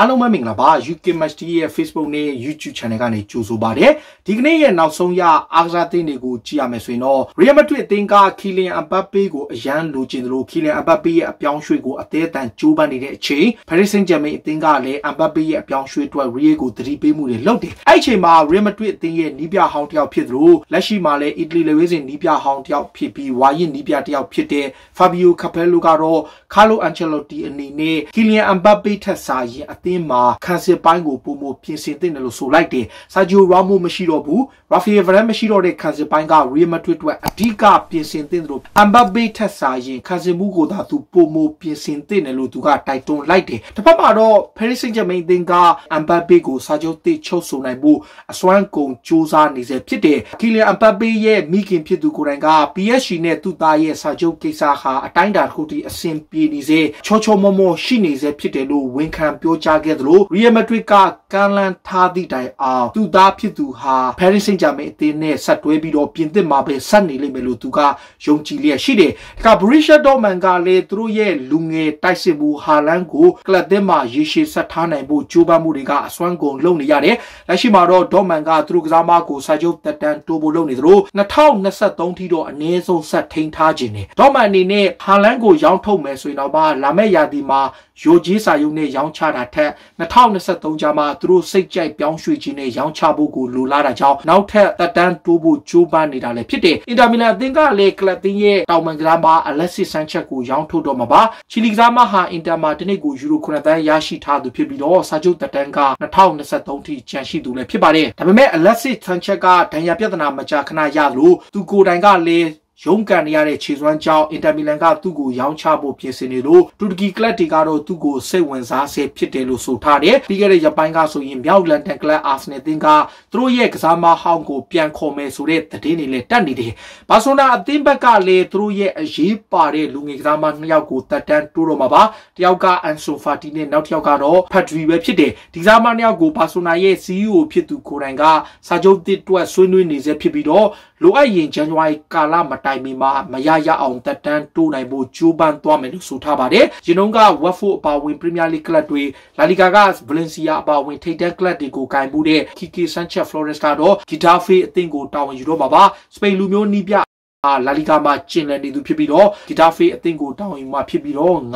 အားလုံးပဲမင်္ဂလာပါ UK Match TV ရဲ့ Facebook နဲ့ YouTube Channel ကနေကြိုဆိုပါတယ်ဒီကနေ့ရဲ့နောက်ဆုံးရအားကစားသတင်းတွေကိုကြည့်ရမယ်ဆိုရင်တော့ Real Madrid အသင်းက Kylian Mbappe ကိုအရန်လိုချင်တယ်လို့ Kylian Mbappe ရဲ့အပြောင်းရွှေ့ကိုအသေးအတန်ကြိုးပမ်းနေတဲ့အချိန် Paris Saint-Germain အသင်းကလည်း Mbappe ရဲ့အပြောင်းရွှေ့အတွက် Real ကိုသတိပေးမှုတွေလုပ်တယ်အဲ့ဒီအချိန်မှာ Real Madrid အသင်းရဲ့နီးပြဟောင်းတစ်ယောက်ဖြစ်သလိုလက်ရှိမှာလည်း Italy လေဝေးစဉ်နီးပြဟောင်းတစ်ယောက်ဖြစ်ပြီးဝါရင်နီးပြတစ်ယောက်ဖြစ်တဲ့ Fabio Capello ကတော့ Carlo Ancelotti အနေနဲ့ Kylian Mbappe ထက်စာရင်အသင်းမှာကန်ဆယ်ပိုင်းကိုပုံမပြင်ဆင်တင်တယ်လို့ဆိုလိုက်တယ်ဆာဂျီယိုရာမိုမရှိတော့ဘူးရာဖီယယ်ဗရန်မရှိတော့တဲ့ကန်ဆယ်ပိုင်းကရီယယ်မက်ဒရစ်အတွက်အဓိကပြင်ဆင်တင်တယ်လို့အမ်ဘဘေးထက်စာရင်ကန်ဆယ်မှုကိုသာသူပုံမပြင်ဆင်တင်တယ်လို့သူကတိုက်တွန်းလိုက်တယ်တစ်ဖက်မှာတော့ Paris Saint-Germain တင်ကအမ်ဘဘေးကိုစာချုပ်တစ်ချုပ်ဆိုနိုင်မှုအစွမ်းကုန်စ조사နေစေဖြစ်တယ်ကီလီယန်အမ်ဘဘေးရဲ့မိခင်ဖြစ်သူကိုယ်တိုင်က PSG နဲ့သူ့သားရဲ့စာချုပ်ကိစ္စဟာအတိုင်းအတာတစ်ခုထိအဆင်ပြေနေစေချောချောမောမောရှိနေစေဖြစ်တယ်လို့ဝန်ခံပြောကြားထားခဲ့သလို Real Madrid ကကမ်းလှမ်းထားသည့်တိုင်အောင်သူသားဖြစ်သူဟာ Paris Saint-Germain အသင်းနဲ့ဆက်တွဲပြီးတော့ပြင်သစ်မှာပဲဆက်နေလိမ့်မယ်လို့သူကယုံကြည်လျက်ရှိတယ်။ဒါက Borussia Dortmund ကလည်းသူတို့ရဲ့လူငယ်တိုက်စစ်မှုဟာလန်ကိုကလပ်သင်းမှာရေရှည်ဆက်ထားနိုင်ဖို့ကြိုးပမ်းမှုတွေကအစွမ်းကုန်လုပ်နေရတယ်။လက်ရှိမှာတော့ Dortmund ကသူတို့ကစားမကိုစာချုပ်သက်တမ်းတိုးဖို့လုပ်နေသလို2023ထိတော့အနည်းဆုံးဆက်ထိန်ထားခြင်းနဲ့ Dortmund အနေနဲ့ဟာလန်ကိုရောင်းထုတ်မယ်ဆိုရင်တော့လာမယ့်ရာသီမှာယိုကြီးစာယုံနဲ့ရောင်းချတာထက်အတွက်2023ကြာမှာသူတို့စိတ်ကြိုက်ပြောင်းရွှေ့ခြင်းနဲ့ရောင်းချဖို့ကိုလိုလားတာကြောင့်နောက်ထပ်သက်တမ်းတိုးဖို့ကြိုးပမ်းနေတာလည်းဖြစ်တယ်။ Inter Milan အသင်းကလည်းကလပ်သင်းရဲ့တောင်ပန်ကစားမ Alexis Sanchez ကိုရောင်းထုတ်တော့မှာပါ။ချီလီကစားမဟာ Inter မှာတစ်နှစ်ကိုယူရို9သန်းရရှိထားသူဖြစ်ပြီးတော့စာချုပ်သက်တမ်းက2023ထိကျန်ရှိသူလည်းဖြစ်ပါတယ်။ဒါပေမဲ့ Alexis Sanchez ကဒဏ်ရာပြဿနာမကြာခဏရလို့သူကိုယ်တိုင်ကလည်းရုံးကန်နေရတဲ့ခြေစွမ်းကြောင်းအင်တာမီလန်ကသူ့ကိုရောင်းချဖို့ပြင်ဆင်နေလို့တူရကီကလပ်တွေကတော့သူ့ကိုစိတ်ဝင်စားဆဲဖြစ်တယ်လို့ဆိုထားတယ်။ပြီးခဲ့တဲ့ရက်ပိုင်းကဆိုရင်မြောက်လန်တန်ကလပ်အာဆနယ်တင်းကသူတို့ရဲ့ကစားမဟောင်းကိုပြန်ခေါ်မယ်ဆိုတဲ့သတင်းတွေလည်းတက်နေတယ်။ဘာဆိုနာအသင်းဘက်ကလည်းသူတို့ရဲ့အရေးပါတဲ့လူငယ်ကစားမနှစ်ယောက်ကိုတတ်တန်းတိုးတော့မှာပါ။တယောက်ကအန်ဆိုဖာတီနဲ့နောက်တစ်ယောက်ကတော့ဖက်ဒရီပဲဖြစ်တယ်။ဒီကစားမနှစ်ယောက်ကိုဘာဆိုနာရဲ့ CEO ဖြစ်သူကိုယ်တိုင်ကစာချုပ်တစ်တွက်ဆွေးနွေးနေဆဲဖြစ်ပြီးတော့လိုအပ်ရင်ဇန်နဝါရီကာလမတိုင်နိုင်မီမှာမရရအောင်တက်တန်းတိုးနိုင်ဖို့ကြိုးပမ်းသွားမယ်လို့ဆိုထားပါတယ်။ရင်းနှုံးက Watford အပါဝင် Premier League ကလပ်တွေ La Liga က Valencia အပါဝင်ထိပ်တန်းကလပ်တွေကိုကင်မှုတဲ့ Kike Sanchez Flores ကတော့ Getafe အသင်းကိုတာဝန်ယူတော့မှာပါ။စပိန်လူမျိုးနီးပြဟာလာလီဂါမှာကျင်လည်နေသူဖြစ်ပြီးတော့ဂီတာဖေးအသင်းကိုတောင်းယူမှဖြစ်ပြီးတော့56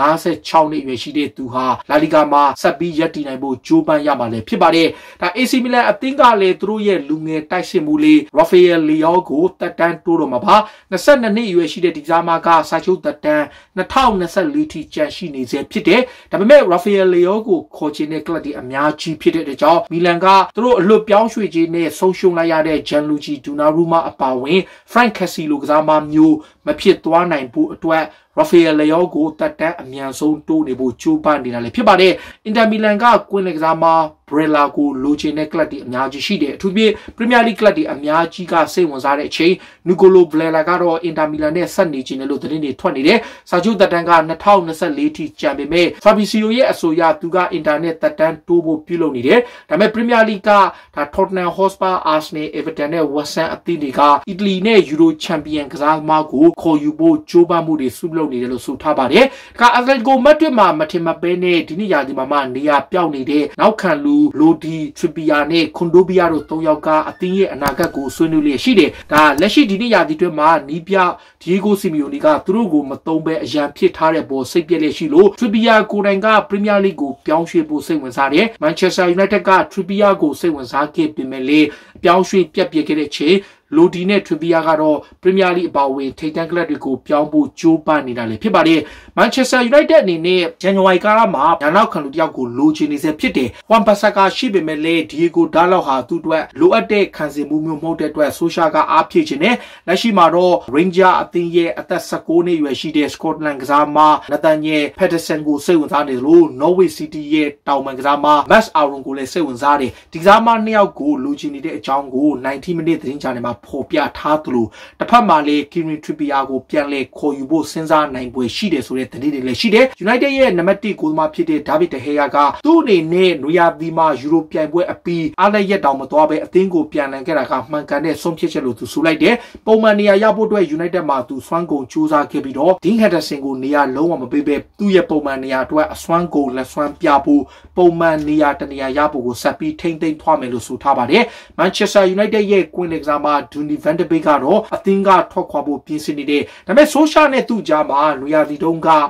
နှစ်အရွယ်ရှိတဲ့သူဟာလာလီဂါမှာဆက်ပြီးရပ်တည်နိုင်ဖို့ကြိုးပမ်းရမှာလည်းဖြစ်ပါတယ်။ဒါ AC Milan အသင်းကလည်းသူတို့ရဲ့လူငယ်တိုက်စစ်မှုလေး Rafael Leao ကိုတက်တန်းတိုးတော့မှာပါ။22နှစ်အရွယ်ရှိတဲ့ဒီစားမကစာချုပ်တက်တန်း2024ထိကျန်ရှိနေဆဲဖြစ်တယ်။ဒါပေမဲ့ Rafael Leao ကိုခေါ်ချင်တဲ့ကလပ်တွေအများကြီးဖြစ်တဲ့အကြောင်းမီလန်ကသူတို့အလွတ်ပြောင်းရွှေ့ခြင်းနဲ့ဆုံးရှုံးလိုက်ရတဲ့ Gianluigi Donnarumma အပါအဝင် Frank Cassillo ကစားမမျိုးမဖြစ်သွားနိုင်ဘူးအတွက်ရာဖီယယ်လျောကိုတက်တန်းအမြန်ဆုံးတိုးနေဖို့ကြိုးပမ်းနေတာလည်းဖြစ်ပါတယ်။အင်တာမီလန်ကကွင်းလက်ကစားမှာဘရလာကိုလိုချင်တဲ့ကလပ်တွေအများကြီးရှိတယ်။အထူးသဖြင့်ပရီးမီးယားလိကလပ်တွေအများကြီးကစိတ်ဝင်စားတဲ့အချိန်နီကိုလိုဘရလာကတော့အင်တာမီလန်နဲ့ဆက်နေချင်တယ်လို့သတင်းတွေထွက်နေတယ်။စာချုပ်တက်တန်းက2024ထိကြံပေမဲ့ဖာဘီစီယိုရဲ့အဆိုအရသူကအင်တာနဲ့တက်တန်းတိုးဖို့ပြုလုပ်နေတယ်။ဒါပေမဲ့ပရီးမီးယားလိကဒါထော့တန်ဟော့စပါအာစနယ်အေဗာတန်နဲ့ဝက်ဆန်အသင်းတွေကအီတလီနဲ့ယူရိုချန်ပီယံကစားသမားကိုလို့ခေါ်ယူဖို့ကြိုးပမ်းမှုတွေဆုလုပ်နေတယ်လို့ဆိုထားပါတယ်။ဒါကအက်တလက်ကိုမက်ဒရစ်မှာမထင်မပဲနဲ့ဒီနေ့ရာသီမှာမှနေရာပြောင်းနေတဲ့နောက်ခံလူလိုဒီထရီပီယာနဲ့ခွန်ဒိုဘီယာတို့၃ယောက်ကအသင်းရဲ့အနာဂတ်ကိုဆွေးနွေးလျက်ရှိတယ်။ဒါလက်ရှိဒီနေ့ရာသီတွင်းမှာနီးပြဒီဂိုစီမီယိုနီကသူတို့ကိုမသုံးဘဲအရန်ဖြစ်ထားတဲ့ပေါ်စိတ်ပြက်လျက်ရှိလို့ထရီပီယာကိုယ်တိုင်ကပရီးမီးယားလိဂ်ကိုပြောင်းရွှေ့ဖို့စိတ်ဝင်စားတယ်။မန်ချက်စတာယူနိုက်တက်ကထရီပီယာကိုစိတ်ဝင်စားခဲ့ပေမဲ့လေပြောင်းရွှေ့ပြတ်ပြစ်ခဲ့တဲ့ချိန်လိုဒီနဲ့ထွင်ပီယာကတော့ပရီးမီးယားလိအပါအဝင်ထိပ်တန်းကလပ်တွေကိုပြောင်းဖို့ကြိုးပမ်းနေတာလေဖြစ်ပါတယ်မန်ချက်စတာယူနိုက်တက်အနေနဲ့ဇန်နဝါရီကာလမှာညာနောက်ခံလူတယောက်ကိုလိုချင်နေဆဲဖြစ်တယ်ဟွမ်ပါဆာကာရှိပေမဲ့လည်းဒီဂိုဒါလောက်ဟာသူ့အတွက်လိုအပ်တဲ့ခံစင်မှုမျိုးမဟုတ်တဲ့အတွက်ဆိုရှာကအားဖြည့်ခြင်းနဲ့လက်ရှိမှာတော့ Ranger အသင်းရဲ့အသက်16နှစ်အရွယ်ရှိတဲ့ Scotland ကစားမနသန်ရဲ့ Patterson ကိုစိတ်ဝင်စားနေလို့ Norway City ရဲ့တောင်ပန်ကစားမ Max Aaron ကိုလည်းစိတ်ဝင်စားတယ်ဒီကစားမနှစ်ယောက်ကိုလိုချင်နေတဲ့အကြောင်းကို90မိနစ်သတင်းချာနယ်မှာဖော်ပြထားသလိုတစ်ဖက်မှာလည်း Kieran Trippier ကိုပြန်လည်ခေါ်ယူဖို့စဉ်းစားနိုင်ပွဲရှိတယ်ဆိုတဲ့သတင်းတွေလည်းရှိတယ်။ United ရဲ့နံပါတ်1ဂိုးသမားဖြစ်တဲ့ David De Gea ကသူ့အနေနဲ့နွေရာသီမှာယူရိုပြိုင်ပွဲအပြီးအားလည်းရက်တောင်မသွားဘဲအသင်းကိုပြန်လည်ခဲ့တာကမှန်ကန်တဲ့ဆုံးဖြတ်ချက်လို့သူဆိုလိုက်တယ်။ပုံမှန်နေရာရဖို့အတွက် United မှာသူစွမ်းကုန်စူးစမ်းခဲ့ပြီးတော့ Dean Henderson ကိုနေရာလုံးဝမပေးဘဲသူ့ရဲ့ပုံမှန်နေရာအတွက်အစွမ်းကုန်လက်စွမ်းပြဖို့ပုံမှန်နေရာတနေရာရဖို့ကိုဆက်ပြီးထိမ့်သိမ့်ထွားမယ်လို့ဆိုထားပါတယ်။ Manchester United ရဲ့ကွင်းလက်ကစားမှာဒူနီဗန်ဒဘေးကတော့အသင်းကထွက်ခွာဖို့ပြင်ဆင်နေတယ်ဒါပေမဲ့ဆိုရှာနဲ့သူ့ကြားမှာလူရစီတုံးကဒါ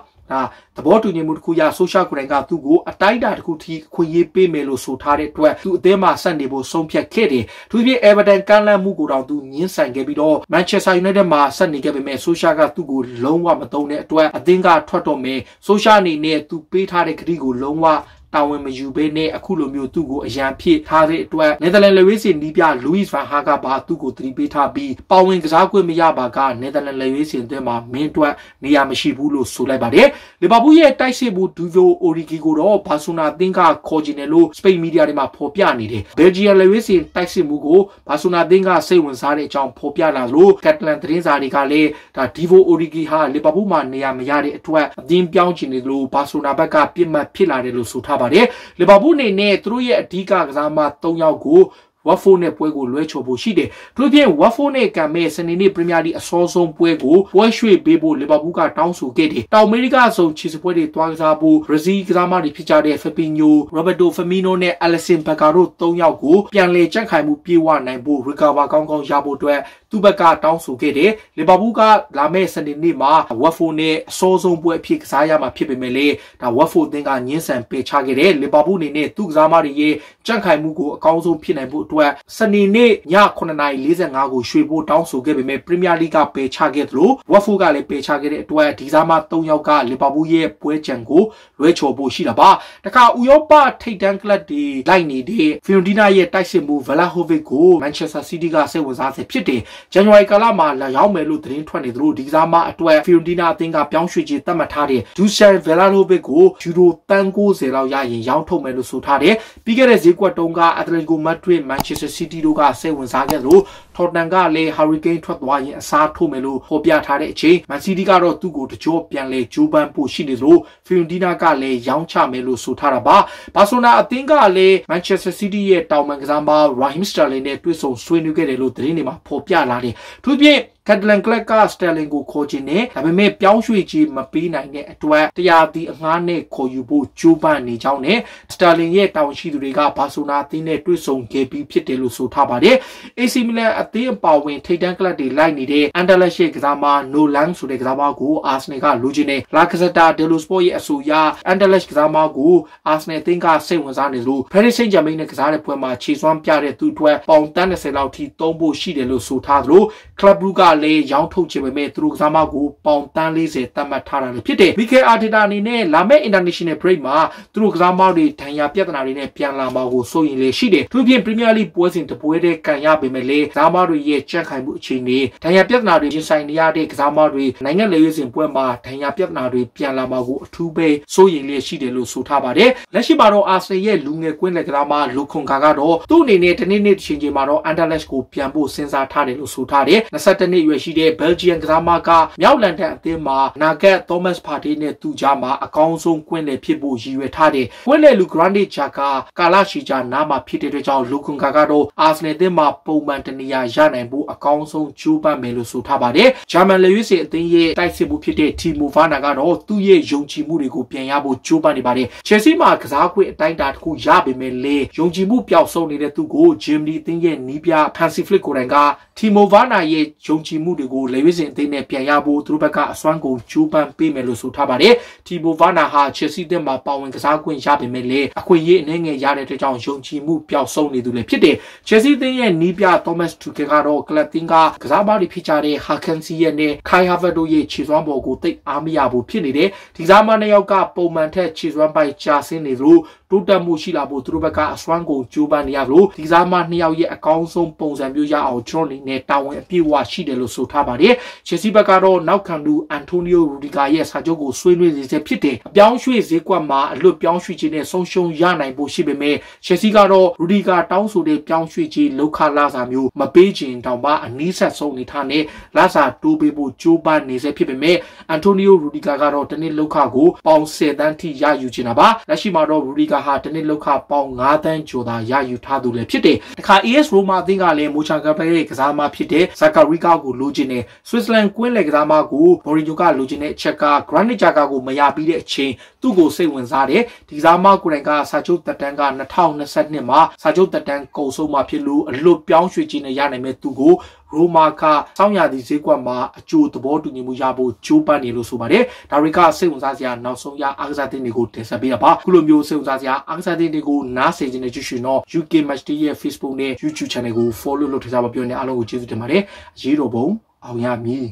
သဘောတူညီမှုတစ်ခုရဆိုရှယ်ကိုရိုင်းကသူ့ကိုအတိုင်းအတာတစ်ခုထိခွင့်ရေးပေးမယ်လို့ဆိုထားတဲ့အတွက်သူအသင်းမှာဆက်နေဖို့ဆုံးဖြတ်ခဲ့တယ်။သူပြည့် Everton ကမ်းလှမ်းမှုကိုတောင်သူငင်းဆန်ခဲ့ပြီးတော့ Manchester United မှာဆက်နေခဲ့ပေမဲ့ဆိုရှယ်ကသူ့ကိုလုံးဝမတုံးတဲ့အတွက်အသင်းကထွက်တော့မယ်ဆိုရှယ်အနေနဲ့သူပေးထားတဲ့ကတိကိုလုံးဝတာဝန်မယူဘဲနဲ့အခုလိုမျိုးသူ့ကိုအရန်ဖြစ်ထားတဲ့အတွက်နယ်သာလန်လက်ဝဲစင်နီးပြလူးစ်ဗန်ဟာကပါသူ့ကိုသတိပေးထားပြီးပါဝင်ကစားကွင်းမရပါကနယ်သာလန်လက်ဝဲစင်အတွင်းမှာမင်းအတွက်နေရာမရှိဘူးလို့ဆိုလိုက်ပါတယ်လီဗာပူးရဲ့တိုက်စစ်ဘူးဒူဗိုအိုရီဂီကိုတော့ဘာဆိုနာသင်းကခေါ်ကျင်တယ်လို့စပိန်မီဒီယာတွေမှာဖော်ပြနေတယ်ဘယ်လ်ဂျီယံလက်ဝဲစင်တိုက်စစ်မှုကိုဘာဆိုနာသင်းကစိတ်ဝင်စားတဲ့အကြောင်းဖော်ပြလာလို့ကက်တလန်သတင်းစာတွေကလည်းဒါဒီဗိုအိုရီဂီဟာလီဗာပူးမှာနေရာမရတဲ့အတွက်အသင်းပြောင်းကျင်တယ်လို့ဘာဆိုနာဘက်ကပြစ်မှတ်ဖြစ်လာတယ်လို့ဆိုထားပါပါတယ်လီဗာပူးအနေနဲ့သူတို့ရဲ့အဓိကကစားမ၃ယောက်ကို Watford နဲ့ပွဲကိုလွဲချော်ဖို့ရှိတယ်။ထို့ပြင် Watford နဲ့ကံမဲ့စနေနေ့ Premier League အစောဆုံးပွဲကိုပွဲရွှေ့ပေးဖို့ Liverpool ကတောင်းဆိုခဲ့တယ်။တောင်အမေရိကဆုံခြေစပွဲတွေတွားကစားဖို့ Brazil ကစားမတွေဖြစ်ကြတဲ့ Fabinho, Roberto Firmino နဲ့ Alisson Becker တို့၃ယောက်ကိုပြန်လည်ကြန့်ခိုင်မှုပြေဝနိုင်ဖို့ recover ကောင်းကောင်းရဖို့အတွက်သူ့ဘက်ကတောင်းဆိုခဲ့တယ်။ Liverpool ကလာမယ့်စနေနေ့မှာ Watford နဲ့အစောဆုံးပွဲအဖြစ်ကစားရမှာဖြစ်ပေမဲ့လည်းဒါ Watford အသင်းကညှင်းဆန်ပယ်ချခဲ့တယ်။ Liverpool အနေနဲ့သူ့ကစားမတွေရဲ့ကြန့်ခိုင်မှုကိုအကောင်းဆုံးဖြစ်နိုင်ဖို့အတွက်စနေနေ့ည9:45ကိုရွှေ့ဖို့တောင်းဆိုခဲ့ပေမဲ့ပရီးမီးယားလိဂ်ကပယ်ချခဲ့သလိုဝက်ဖူကလည်းပယ်ချခဲ့တဲ့အတွက်ဒီစားမ3ယောက်ကလီဗာပူးရဲ့ပွဲကြံကိုလွဲချော်ဖို့ရှိတာပါတခါဥရောပထိပ်တန်းကလပ်တွေလိုက်နေတဲ့ဖီယွန်ဒီနာရဲ့တိုက်စစ်မှုဗလာဟိုဗစ်ကိုမန်ချက်စတာစီးတီးကစိတ်ဝင်စားစေဖြစ်တယ်ဇန်နဝါရီကာလမှာလာရောက်မယ်လို့သတင်းထွက်နေသလိုဒီစားမအတွက်ဖီယွန်ဒီနာအသင်းကပြောင်းရွှေ့ချေသတ်မှတ်ထားတဲ့ဒူရှန်ဗလာဟိုဗစ်ကိုယူရိုတန်90လောက်ရရင်ရောင်းထုတ်မယ်လို့ဆိုထားတယ်ပြီးခဲ့တဲ့ဈေးကွက်တုန်းကအက်တလန်ကိုမက်ဒရစ်မန်其实，CDU 卡塞文山的路。ထော်တန်ကလည်းဟာရီကိန်းထွက်သွားရင်အစားထိုးမယ်လို့ဟောပြထားတဲ့အချိန်မန်စီးတီးကတော့သူ့ကိုတကြောပြန်လဲဂျိုးပန်းဖို့ရှိနေလို့ဖီယွန်တီနာကလည်းရောင်းချမယ်လို့ဆိုထားတာပါဘာဆိုနာအသင်းကလည်းမန်ချက်စတာစီးတီးရဲ့တောင်ပန်ကစားမရာဟင်စတာလင်နဲ့တွေ့ဆုံဆွေးနွေးခဲ့တယ်လို့သတင်းတွေမှာဖော်ပြလာတယ်သူဖြင့်ကက်တလန်ကလပ်ကစတလင်ကိုခေါ်ခြင်းနဲ့ဒါပေမဲ့ပြောင်းရွှေ့ခြင်းမပေးနိုင်တဲ့အတွက်တရားသီအငှားနဲ့ခေါ်ယူဖို့ကြိုးပမ်းနေကြောင်းနဲ့စတလင်ရဲ့တာဝန်ရှိသူတွေကဘာဆိုနာအသင်းနဲ့တွေ့ဆုံခဲ့ပြီးဖြစ်တယ်လို့ဆိုထားပါတယ်။ AC မီလန်အအသေးအပါဝင်ထိပ်တန်းကလပ်တွေလိုက်နေတဲ့အန်ဒလက်ရှိကစားမနိုလန်ဆိုတဲ့ကစားမကိုအာဆနယ်ကလူချင်းနဲ့လာကစားတာဒယ်လိုစပေါ့ရဲ့အဆိုအရအန်ဒလက်ကစားမကိုအာဆနယ်အသင်းကစိတ်ဝင်စားနေလို့ဖရီစိန့်ဂျမိန်နဲ့ကစားတဲ့ပွဲမှာခြေစွမ်းပြတဲ့သူအတွက်ပေါင်တန်း20လောက်ထိသုံးဖို့ရှိတယ်လို့ဆိုထားသလိုကလပ်ဘူးကလည်းရောင်းထုတ်ခြင်းပေမဲ့သူတို့ကစားမကိုပေါင်တန်း40သတ်မှတ်ထားတာဖြစ်တယ်။ Mikel Arteta အနေနဲ့လာမယ့် International Break မှာသူတို့ကစားမတွေဒဏ်ရာပြဿနာတွေနဲ့ပြန်လာမှာကိုစိုးရင်လေရှိတယ်။သူဖြင့် Premier League ပွဲစဉ်တပွဲတည်းကန်ရပေမဲ့လည်းကစားသမားတွေရဲ့ကြံ့ခိုင်မှုအခြေအနေဒဏ်ရာပြဿနာတွေရင်ဆိုင်နေရတဲ့ကစားသမားတွေနိုင်ငံလေရွေးစဉ်ပွဲမှာဒဏ်ရာပြဿနာတွေပြန်လာမှာကိုအထူးပဲစိုးရိမ်လျက်ရှိတယ်လို့ဆိုထားပါတယ်လက်ရှိမှာတော့အာဆယ်ရဲ့လူငယ်ကွင်းလက်ကစားသမားလူခွန်ကာကတော့သူ့အနေနဲ့ဒီနေ့နေ့တစ်ချိန်ချိန်မှာတော့အန်ဒါလက်ကိုပြန်ဖို့စဉ်းစားထားတယ်လို့ဆိုထားတယ်22နှစ်အရွယ်ရှိတဲ့ဘယ်လ်ဂျီယံကစားသမားကမြောက်လန်ဒန်အသင်းမှာနာဂတ်သောမတ်စ်ဖာတီနဲ့သူ့ကြားမှာအကောင်းဆုံးကွင်းလက်ဖြစ်ဖို့ရည်ရွယ်ထားတယ်ကွင်းလက်လူဂရန်ဒီဂျာကာကာလာရှိဂျာနာမှာဖြစ်တဲ့အတွက်ကြောင့်လူခွန်ကာကတော့အာဆယ်နယ်အသင်းမှာပုံမှန်တနေရာရနိုင်ဖို့အကောင်းဆုံးကြိုးပမ်းမယ်လို့ဆိုထားပါတယ်ဂျာမန်လက်ရွေးစင်အသင်းရဲ့တိုက်စစ်မှုဖြစ်တဲ့တီမိုဗာနာကတော့သူ့ရဲ့ယုံကြည်မှုတွေကိုပြန်ရဖို့ကြိုးပမ်းနေပါတယ်ချယ်ဆီမှာကစားခွင့်အတိုင်းအတာတစ်ခုရပေမဲ့လေယုံကြည်မှုပျောက်ဆုံးနေတဲ့သူကိုဂျမနီအသင်းရဲ့နီးပြဖန်စီဖလစ်ကိုယ်တိုင်ကတီမိုဗာနာရဲ့ယုံကြည်မှုတွေကိုလက်ရွေးစင်အသင်းနဲ့ပြန်ရဖို့သူတို့ဘက်ကအစွမ်းကုန်ကြိုးပမ်းပေးမယ်လို့ဆိုထားပါတယ်တီမိုဗာနာဟာချယ်ဆီတင်မှာပါဝင်ကစားခွင့်ရပေမဲ့လေအခွင့်အရေးအနေငယ်ရတဲ့အတွက်ကြောင့်ယုံကြည်မှုပျောက်ဆုံးနေသူလည်းဖြစ်တယ်ချယ်ဆီအသင်းရဲ့နီးပြသောမတ်တူ UK ကတော့ Clutting ကကစားပါတွေဖြစ်ကြတဲ့ Hakensi ရဲ့နဲ့ Kai Havertz တို့ရဲ့ခြေစွမ်းပေါ်ကိုတိတ်အားမရဘူးဖြစ်နေတယ်ဒီကစားမနှစ်ယောက်ကပုံမှန်ထက်ခြေစွမ်းပိုက်ကျဆင်းနေလို့တိုးတက်မှုရှိလာဖို့သူတို့ဘက်ကအစွမ်းကုန်ကြိုးပမ်းနေရလို့ဒီစားမနှစ်ယောက်ရဲ့အကောင်းဆုံးပုံစံမျိုးရအောင်ကျွန်တော်အနေနဲ့တာဝန်အပြည့်အဝရှိတယ်လို့ဆိုထားပါတယ်။ချယ်ဆီဘက်ကတော့နောက်ခံသူအန်တိုနီယိုရူဒီဂါရဲ့စာချုပ်ကိုဆွေးနွေးနေစေဖြစ်တယ်။အပြောင်းရွှေ့ဈေးကွက်မှာအလွတ်ပြောင်းရွှေ့ခြင်းနဲ့ဆုံးရှုံးရနိုင်ဖို့ရှိပေမဲ့ချယ်ဆီကတော့ရူဒီဂါတောင်းဆိုတဲ့ပြောင်းရွှေ့ခြင်းလောက်ခလာစာမျိုးမပေးခြင်းတောင်မှအနည်းဆက်ဆုံးနေထားနဲ့လာစာတိုးပေးဖို့ကြိုးပမ်းနေစေဖြစ်ပေမဲ့အန်တိုနီယိုရူဒီဂါကတော့တနည်းလောက်ခကို ပေါင်၁၀တန်းထိရယူခြင်းတာပါ။လက်ရှိမှာတော့ရူဒီဂါဟာတနစ်လောက်ခပေါင်း9တန်းကျော်သာရယူထားသူလည်းဖြစ်တယ်။တခါ AS Roma အသင်းကလည်းမိုချာကာပယ်ရဲ့ကစားသမားဖြစ်တဲ့ဇာကာရီကာကိုလိုချင်တဲ့ဆွစ်ဇာလန်ကွင်းလယ်ကစားသမားကိုဘော်ရီညိုကလိုချင်တဲ့အချက်ကဂရနစ်ဂျာကာကိုမရပြီးတဲ့အချိန်သူ့ကိုစိတ်ဝင်စားတယ်ဒီကစားမကိုရင်ကစာချုပ်တက်တန်းက2022မှာစာချုပ်တက်တန်းကုန်ဆုံးမှဖြစ်လို့အလွတ်ပြောင်းရွှေ့ခြင်းနဲ့ရနိုင်မဲ့သူကိုရိုမာကစောင်းရသည့်ဈေးကွက်မှာအကျိုးသဘောတူညီမှုရဖို့ကြိုးပမ်းနေလို့ဆိုပါတယ်ဒါရီကစိတ်ဝင်စားစရာနောက်ဆုံးရအားကစားသင်းတွေကိုတင်ဆက်ပေးတာပါခုလိုမျိုးစိတ်ဝင်စားစရာအားကစားသင်းတွေကိုနားဆင်ခြင်းနဲ့ကြည့်ရှင်တော့ UK Match Day ရဲ့ Facebook နဲ့ YouTube Channel ကို follow လုပ်ထားကြပါပြောနေအားလုံးကိုကျေးဇူးတင်ပါတယ်အရေးတော်ပုံအောင်ရမည်